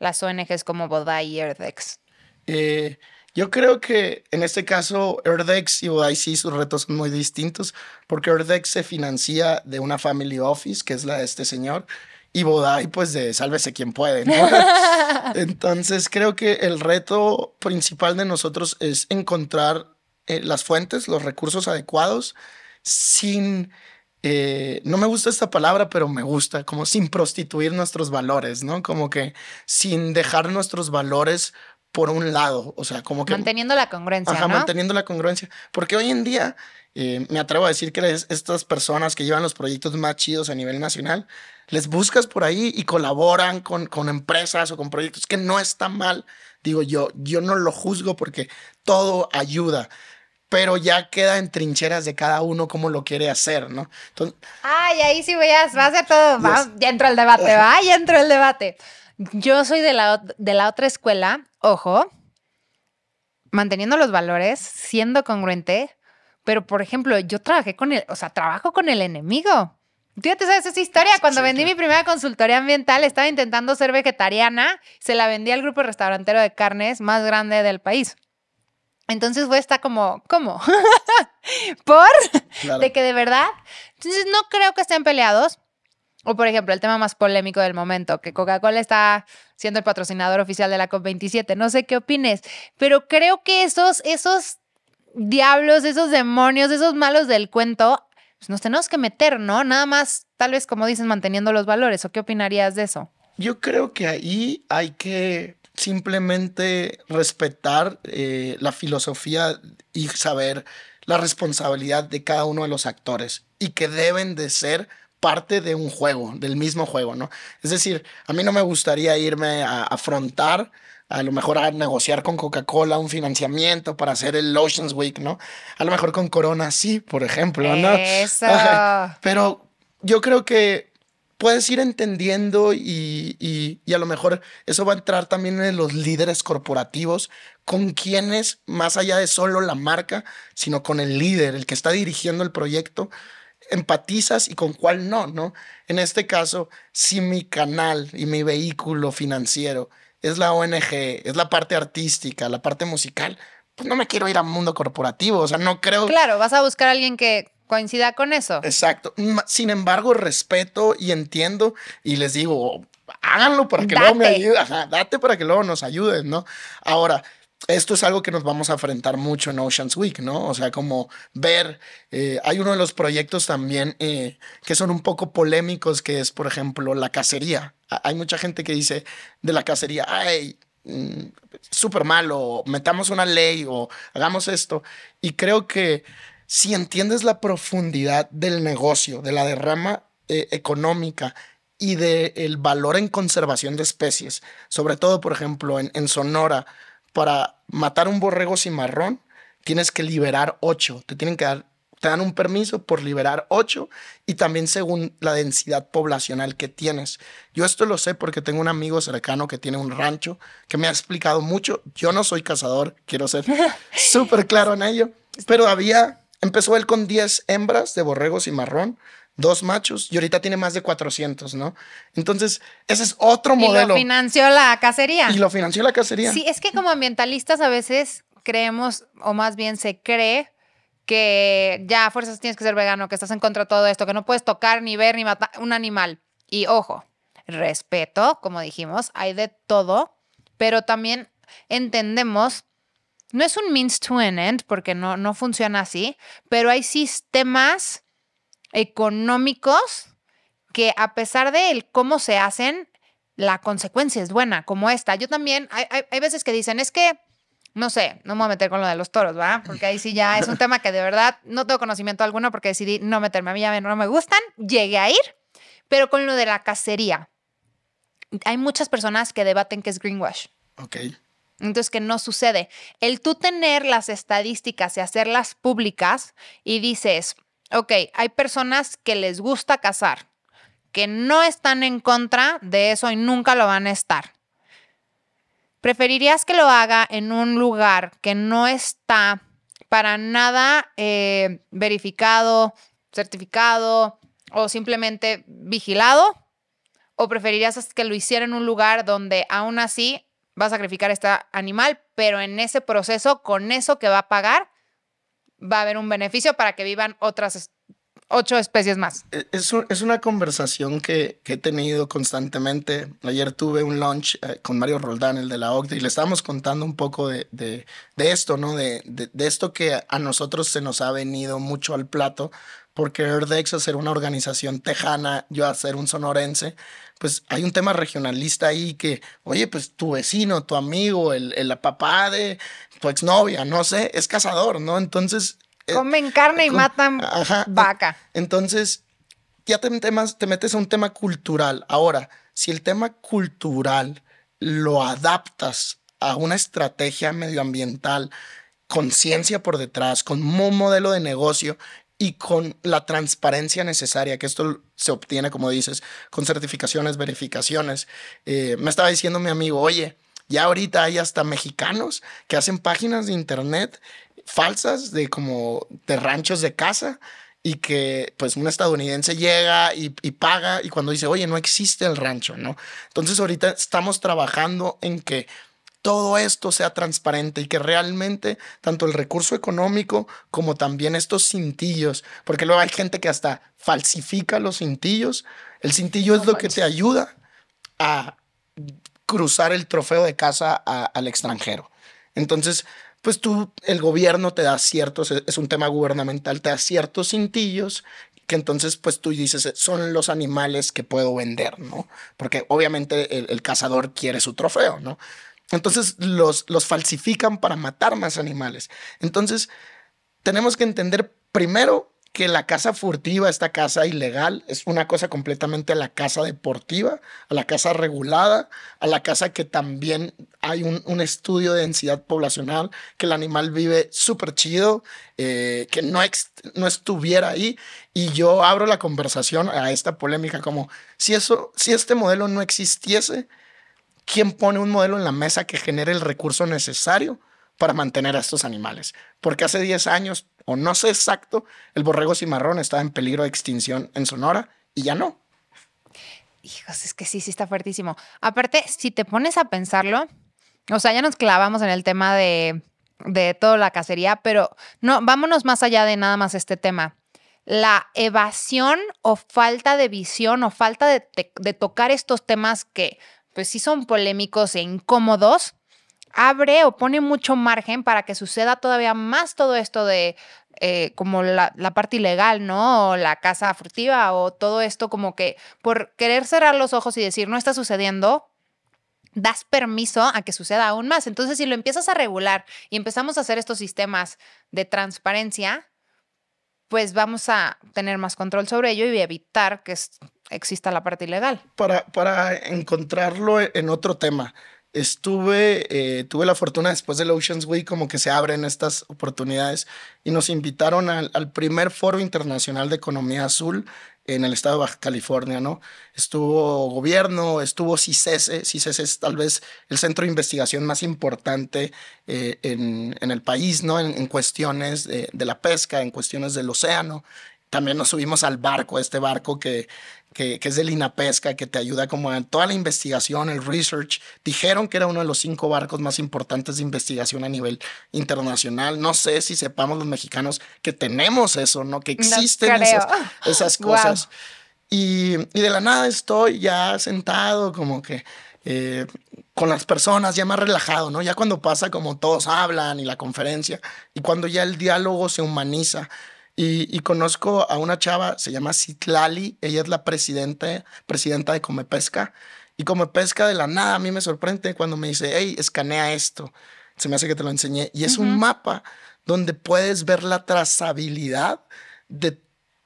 las ONGs como Bodai y Erdex? Eh, yo creo que en este caso Erdex y Bodai sí sus retos son muy distintos porque Erdex se financia de una family office que es la de este señor y Bodai pues de sálvese quien puede. ¿no? Entonces creo que el reto principal de nosotros es encontrar eh, las fuentes, los recursos adecuados sin eh, no me gusta esta palabra, pero me gusta, como sin prostituir nuestros valores, ¿no? Como que sin dejar nuestros valores por un lado, o sea, como que... Manteniendo la congruencia. Ajá, manteniendo la congruencia. Porque hoy en día, eh, me atrevo a decir que estas personas que llevan los proyectos más chidos a nivel nacional, les buscas por ahí y colaboran con, con empresas o con proyectos, que no está mal, digo yo, yo no lo juzgo porque todo ayuda pero ya queda en trincheras de cada uno cómo lo quiere hacer, ¿no? Entonces, Ay, ahí sí voy a, va todo, ya el debate, va, ya el debate. Yo soy de la, de la otra escuela, ojo, manteniendo los valores, siendo congruente, pero por ejemplo, yo trabajé con el, o sea, trabajo con el enemigo. Tú ya te sabes esa historia. Cuando vendí mi primera consultoría ambiental, estaba intentando ser vegetariana, se la vendí al grupo restaurantero de carnes más grande del país. Entonces fue a como, ¿cómo? ¿Por? De que de verdad. Entonces no creo que estén peleados. O por ejemplo, el tema más polémico del momento, que Coca-Cola está siendo el patrocinador oficial de la COP27. No sé qué opines, pero creo que esos, esos diablos, esos demonios, esos malos del cuento, pues nos tenemos que meter, ¿no? Nada más, tal vez como dices, manteniendo los valores. ¿O qué opinarías de eso? Yo creo que ahí hay que simplemente respetar eh, la filosofía y saber la responsabilidad de cada uno de los actores y que deben de ser parte de un juego, del mismo juego, ¿no? Es decir, a mí no me gustaría irme a afrontar, a lo mejor a negociar con Coca-Cola un financiamiento para hacer el Oceans Week, ¿no? A lo mejor con Corona sí, por ejemplo, ¿no? Pero yo creo que puedes ir entendiendo y, a lo mejor eso va a entrar también en los líderes corporativos, con quienes, más allá de solo la marca, sino con el líder, el que está dirigiendo el proyecto, empatizas y con cuál no, ¿no? En este caso, si mi canal y mi vehículo financiero es la ONG, es la parte artística, la parte musical, pues no me quiero ir al mundo corporativo, o sea, no creo... Claro, vas a buscar a alguien que coincida con eso. Exacto. Mm, sin embargo, respeto y entiendo y les digo, háganlo para que luego me ayuden, date para que luego nos ayuden, ¿no? Ahora, esto es algo que nos vamos a enfrentar mucho en Oceans Week, ¿no? O sea, como ver, eh, hay uno de los proyectos también eh, que son un poco polémicos, que es, por ejemplo, la cacería. Hay mucha gente que dice de la cacería, ay, mm, súper malo, metamos una ley o hagamos esto. Y creo que si entiendes la profundidad del negocio, de la derrama eh, económica y del el valor en conservación de especies, sobre todo, por ejemplo, en, Sonora, para matar un borrego cimarrón, tienes que liberar ocho, te tienen que dar te dan un permiso por liberar ocho y también según la densidad poblacional que tienes. Yo esto lo sé porque tengo un amigo cercano que tiene un rancho que me ha explicado mucho. Yo no soy cazador, quiero ser súper claro en ello, pero había Empezó él con 10 hembras de borregos y marrón, dos machos, y ahorita tiene más de 400, ¿no? Entonces, ese es otro modelo. Y lo financió la cacería. Y lo financió la cacería. Sí, es que como ambientalistas a veces creemos, o más bien se cree, que ya a fuerzas tienes que ser vegano, que estás en contra de todo esto, que no puedes tocar, ni ver, ni matar un animal. Y ojo, respeto, como dijimos, hay de todo, pero también entendemos no es un means to an end porque no, no funciona así, pero hay sistemas económicos que a pesar de el cómo se hacen, la consecuencia es buena, como esta. Yo también, hay, veces que dicen, es que no sé, no me voy a meter con lo de los toros, ¿va? Porque ahí sí ya es un tema que de verdad no tengo conocimiento alguno porque decidí no meterme. A mí ya no me gustan, llegué a ir, pero con lo de la cacería. Hay muchas personas que debaten que es greenwash. Ok. Entonces, qué no sucede? El tú tener las estadísticas y hacerlas públicas y dices, ok, hay personas que les gusta casar, que no están en contra de eso y nunca lo van a estar. ¿Preferirías que lo haga en un lugar que no está para nada eh, verificado, certificado o simplemente vigilado? ¿O preferirías que lo hiciera en un lugar donde aún así va a sacrificar este animal, pero en ese proceso, con eso que va a pagar, va a haber un beneficio para que vivan otras ocho especies más. E, es, es una conversación que, he tenido constantemente. Ayer tuve un lunch eh, con Mario Roldán, el de la OCDE, y le estábamos contando un poco de, esto, ¿no? De, de, esto que a nosotros se nos ha venido mucho al plato porque querer Dex hacer una organización tejana, yo ser un sonorense, pues hay un tema regionalista ahí que, oye, pues tu vecino, tu amigo, el, papá de tu exnovia, no sé, es cazador, ¿no? Entonces... Eh, Comen carne y matan ah, vaca. Entonces, ya te, te metes a un tema cultural. Ahora, si el tema cultural lo adaptas a una estrategia medioambiental, con ciencia por detrás, con un modelo de negocio y con la transparencia necesaria, que esto se obtiene, como dices, con certificaciones, verificaciones. Eh, me estaba diciendo mi amigo, oye, ya ahorita hay hasta mexicanos que hacen páginas de internet falsas de como de ranchos de casa y que pues un estadounidense llega y, y, paga y cuando dice, oye, no existe el rancho, ¿no? Entonces ahorita estamos trabajando en que todo esto sea transparente y que realmente tanto el recurso económico como también estos cintillos, porque luego hay gente que hasta falsifica los cintillos. El cintillo es lo que te ayuda a cruzar el trofeo de caza al extranjero. Entonces, pues tú, el gobierno te da ciertos, es un tema gubernamental, te da ciertos cintillos que entonces pues tú dices, son los animales que puedo vender, ¿no? Porque obviamente el, cazador quiere su trofeo, ¿no? Entonces los, falsifican para matar más animales. Entonces tenemos que entender primero que la casa furtiva, esta casa ilegal, es una cosa completamente a la casa deportiva, a la casa regulada, a la casa que también hay un, estudio de densidad poblacional, que el animal vive súper chido, eh, que no, no estuviera ahí. Y yo abro la conversación a esta polémica como, si, eso, si este modelo no existiese, quién pone un modelo en la mesa que genere el recurso necesario para mantener a estos animales. Porque hace 10 años, o no sé exacto, el borrego cimarrón estaba en peligro de extinción en Sonora y ya no. Hijos, es que sí, sí está fuertísimo. Aparte, si te pones a pensarlo, o sea, ya nos clavamos en el tema de, de toda la cacería, pero no, vámonos más allá de nada más este tema la evasión o falta de visión o falta de, de, tocar estos temas que pues sí son polémicos e incómodos, abre o pone mucho margen para que suceda todavía más todo esto de eh, como la, la, parte ilegal, ¿no? O la casa furtiva o todo esto como que por querer cerrar los ojos y decir no está sucediendo, das permiso a que suceda aún más. Entonces, si lo empiezas a regular y empezamos a hacer estos sistemas de transparencia, pues vamos a tener más control sobre ello y evitar que exista la parte ilegal. Para, para encontrarlo en otro tema, estuve, eh, tuve la fortuna después del Oceans Week, como que se abren estas oportunidades y nos invitaron al, primer foro internacional de economía azul en el estado de Baja California, ¿no? Estuvo gobierno, estuvo CICESE, CICESE es tal vez el centro de investigación más importante eh, en, en, el país, ¿no? En, cuestiones de, de, la pesca, en cuestiones del océano, también nos subimos al barco, este barco que, que, es del INAPESCA, que te ayuda como en toda la investigación, el research. Dijeron que era uno de los cinco barcos más importantes de investigación a nivel internacional. No sé si sepamos los mexicanos que tenemos eso, ¿no? Que existen esas, cosas. Y, de la nada estoy ya sentado como que... Eh, con las personas ya más relajado, ¿no? Ya cuando pasa como todos hablan y la conferencia, y cuando ya el diálogo se humaniza, y, conozco a una chava, se llama Citlali, ella es la presidente, presidenta de Comepesca. Y Comepesca de la nada a mí me sorprende cuando me dice, hey, escanea esto. Se me hace que te lo enseñé. Y es un mapa donde puedes ver la trazabilidad de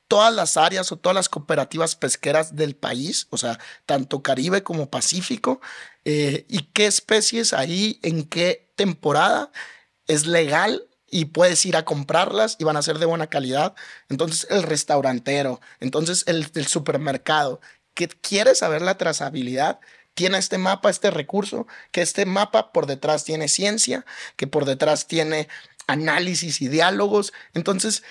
todas las áreas o todas las cooperativas pesqueras del país, o sea, tanto Caribe como Pacífico, eh, y qué especies ahí, en qué temporada es legal y puedes ir a comprarlas y van a ser de buena calidad. Entonces el restaurantero, entonces el, supermercado que quiere saber la trazabilidad, tiene este mapa, este recurso, que este mapa por detrás tiene ciencia, que por detrás tiene análisis y diálogos. Entonces,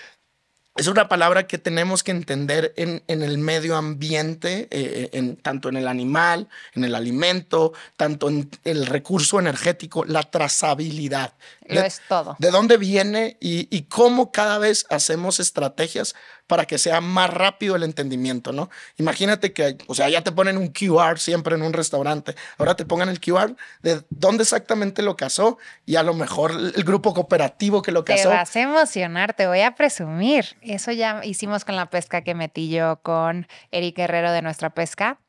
es una palabra que tenemos que entender en, el medio ambiente, eh, eh, tanto en el animal, en el alimento, tanto en el recurso energético, la trazabilidad. Lo de, es todo. ¿De dónde viene y, cómo cada vez hacemos estrategias para que sea más rápido el entendimiento, ¿no? Imagínate que, o sea, ya te ponen un QR siempre en un restaurante, ahora te pongan el QR de dónde exactamente lo cazó y a lo mejor el grupo cooperativo que lo cazó. Te vas a emocionar, te voy a presumir. Eso ya hicimos con la pesca que metí yo con Eric Herrero de Nuestra Pesca.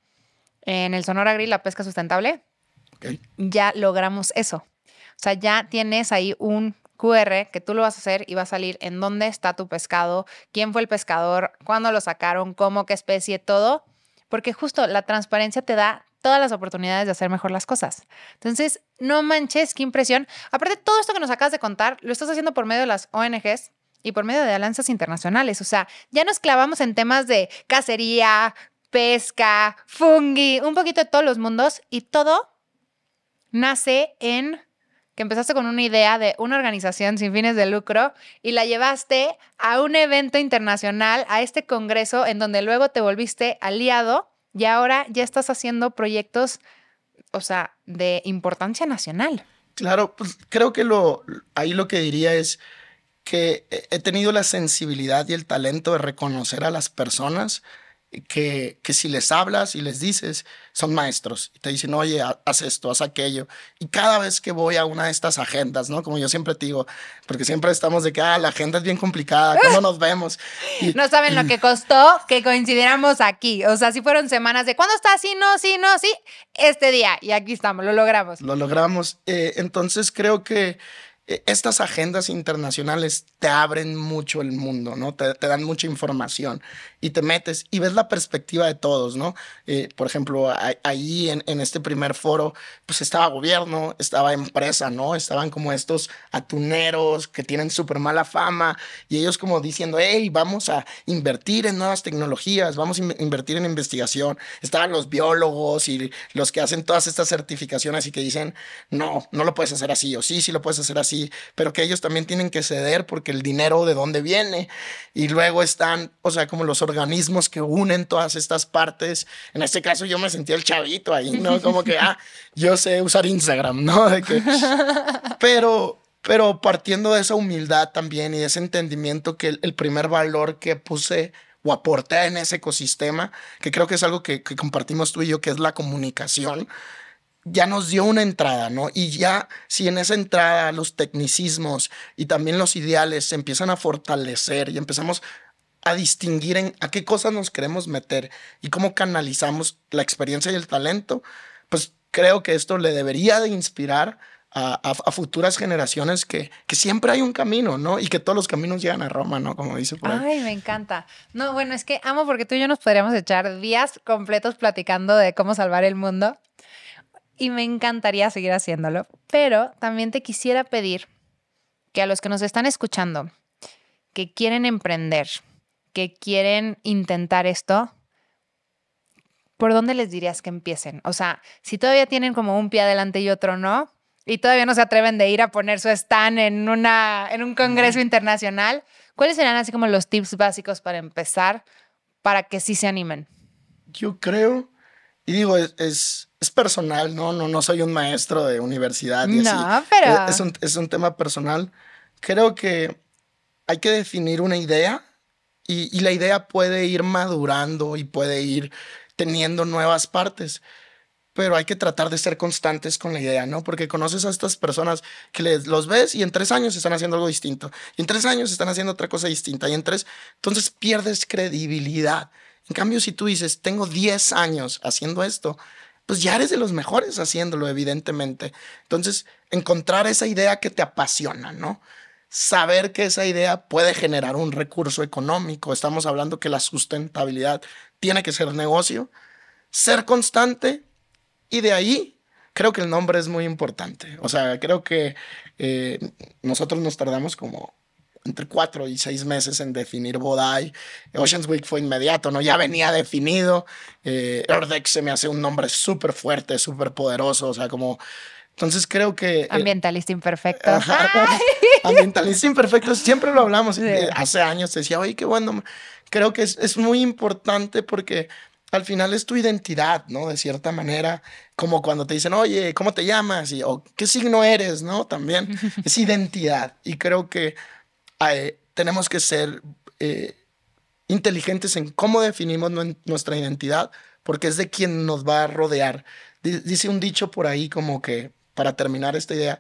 En el Sonora Grill, la pesca sustentable, ya logramos eso. O sea, ya tienes ahí un QR que tú lo vas a hacer y va a salir en dónde está tu pescado, quién fue el pescador, cuándo lo sacaron, cómo, qué especie, todo. Porque justo la transparencia te da todas las oportunidades de hacer mejor las cosas. Entonces, no manches, qué impresión. Aparte, todo esto que nos acabas de contar, lo estás haciendo por medio de las ONGs y por medio de alianzas internacionales. O sea, ya nos clavamos en temas de cacería, pesca, fungi, un poquito de todos los mundos y todo nace en que empezaste con una idea de una organización sin fines de lucro y la llevaste a un evento internacional, a este congreso, en donde luego te volviste aliado y ahora ya estás haciendo proyectos, o sea, de importancia nacional. Claro, pues creo que lo, ahí lo que diría es que he tenido la sensibilidad y el talento de reconocer a las personas que, que si les hablas y les dices, son maestros. Y te dicen, oye, haz esto, haz aquello. Y cada vez que voy a una de estas agendas, ¿no? Como yo siempre te digo, porque siempre estamos de que, ah, la agenda es bien complicada, ¿cómo nos vemos? no saben lo que costó que coincidiéramos aquí. O sea, si fueron semanas de, ¿cuándo está? Sí, no, sí, no, sí, este día. Y aquí estamos, lo logramos. Lo logramos. Eh, entonces creo que e, estas agendas internacionales te abren mucho el mundo, ¿no? Te, dan mucha información y te metes y ves la perspectiva de todos, ¿no? Eh, por ejemplo, ahí en, este primer foro, pues estaba gobierno, estaba empresa, ¿no? Estaban como estos atuneros que tienen súper mala fama y ellos como diciendo, hey, vamos a invertir en nuevas tecnologías, vamos a invertir en investigación. Estaban los biólogos y los que hacen todas estas certificaciones y que dicen, no, no lo puedes hacer así o sí, sí lo puedes hacer así pero que ellos también tienen que ceder porque el dinero de dónde viene. Y luego están, o sea, como los organismos que unen todas estas partes. En este caso yo me sentí el chavito ahí, ¿no? Como que, ah, yo sé usar Instagram, ¿no? De que, pero pero partiendo de esa humildad también y ese entendimiento que el, primer valor que puse o aporté en ese ecosistema, que creo que es algo que, que compartimos tú y yo, que es la comunicación ya nos dio una entrada, ¿no? Y ya si en esa entrada los tecnicismos y también los ideales se empiezan a fortalecer y empezamos a distinguir en a qué cosas nos queremos meter y cómo canalizamos la experiencia y el talento, pues creo que esto le debería de inspirar a, futuras generaciones que, siempre hay un camino, ¿no? Y que todos los caminos llegan a Roma, ¿no? Como dice por Ay, me encanta. No, bueno, es que amo porque tú y yo nos podríamos echar días completos platicando de cómo salvar el mundo y me encantaría seguir haciéndolo, pero también te quisiera pedir que a los que nos están escuchando, que quieren emprender, que quieren intentar esto, ¿por dónde les dirías que empiecen? O sea, si todavía tienen como un pie adelante y otro no, y todavía no se atreven de ir a poner su stand en, una, en un congreso internacional, ¿cuáles serían así como los tips básicos para empezar para que sí se animen? Yo creo, y digo, es es personal, ¿no? No, no soy un maestro de universidad. Y no, pero... Eh, es un, tema personal. Creo que hay que definir una idea y, la idea puede ir madurando y puede ir teniendo nuevas partes. Pero hay que tratar de ser constantes con la idea, ¿no? Porque conoces a estas personas que les, los ves y en tres años están haciendo algo distinto. Y en tres años están haciendo otra cosa distinta. Y en tres, entonces pierdes credibilidad. En cambio, si tú dices, tengo 10 años haciendo esto, pues ya eres de los mejores haciéndolo, evidentemente. Entonces, encontrar esa idea que te apasiona, ¿no? Saber que esa idea puede generar un recurso económico. Estamos hablando que la sustentabilidad tiene que ser negocio. Ser constante y de ahí creo que el nombre es muy importante. O sea, creo que eh, nosotros nos tardamos como entre cuatro y seis meses en definir Bodai. Ocean's Week fue inmediato, ¿no? Ya venía definido. Eh, se me hace un nombre súper fuerte, súper poderoso, o sea, como... Entonces creo que... Eh, ambientalista imperfecto. ambientalista imperfecto, siempre lo hablamos. Eh, hace años decía, oye, qué bueno. Creo que es, muy importante porque al final es tu identidad, ¿no? De cierta manera, como cuando te dicen, oye, ¿cómo te llamas? Y, o, ¿qué signo eres? ¿No? También es identidad. Y creo que eh, tenemos que ser eh, inteligentes en cómo definimos nuestra identidad, porque es de quien nos va a rodear. dice un dicho por ahí como que, para terminar esta idea,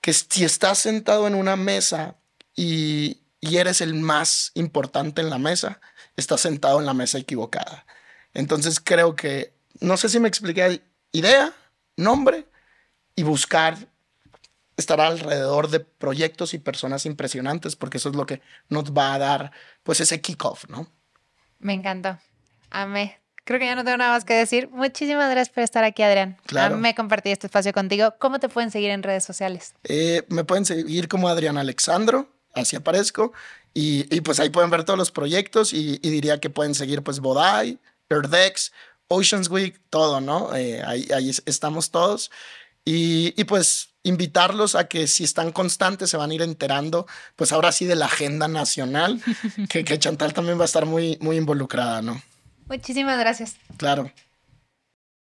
que si estás sentado en una mesa y, y eres el más importante en la mesa, estás sentado en la mesa equivocada. Entonces creo que, no sé si me expliqué, idea, nombre y buscar estar alrededor de proyectos y personas impresionantes, porque eso es lo que nos va a dar, pues, ese kickoff, ¿no? Me encantó. Amé. Creo que ya no tengo nada más que decir. Muchísimas gracias por estar aquí, Adrián. Claro. Me compartí este espacio contigo. ¿Cómo te pueden seguir en redes sociales? Eh, me pueden seguir como Adrián Alexandro, así aparezco. Y, pues ahí pueden ver todos los proyectos y, diría que pueden seguir pues Bodai, Erdex, Oceans Week, todo, ¿no? Eh, ahí, estamos todos. Y, y pues invitarlos a que si están constantes se van a ir enterando, pues ahora sí de la agenda nacional, que, Chantal también va a estar muy, muy involucrada, ¿no? Muchísimas gracias. Claro.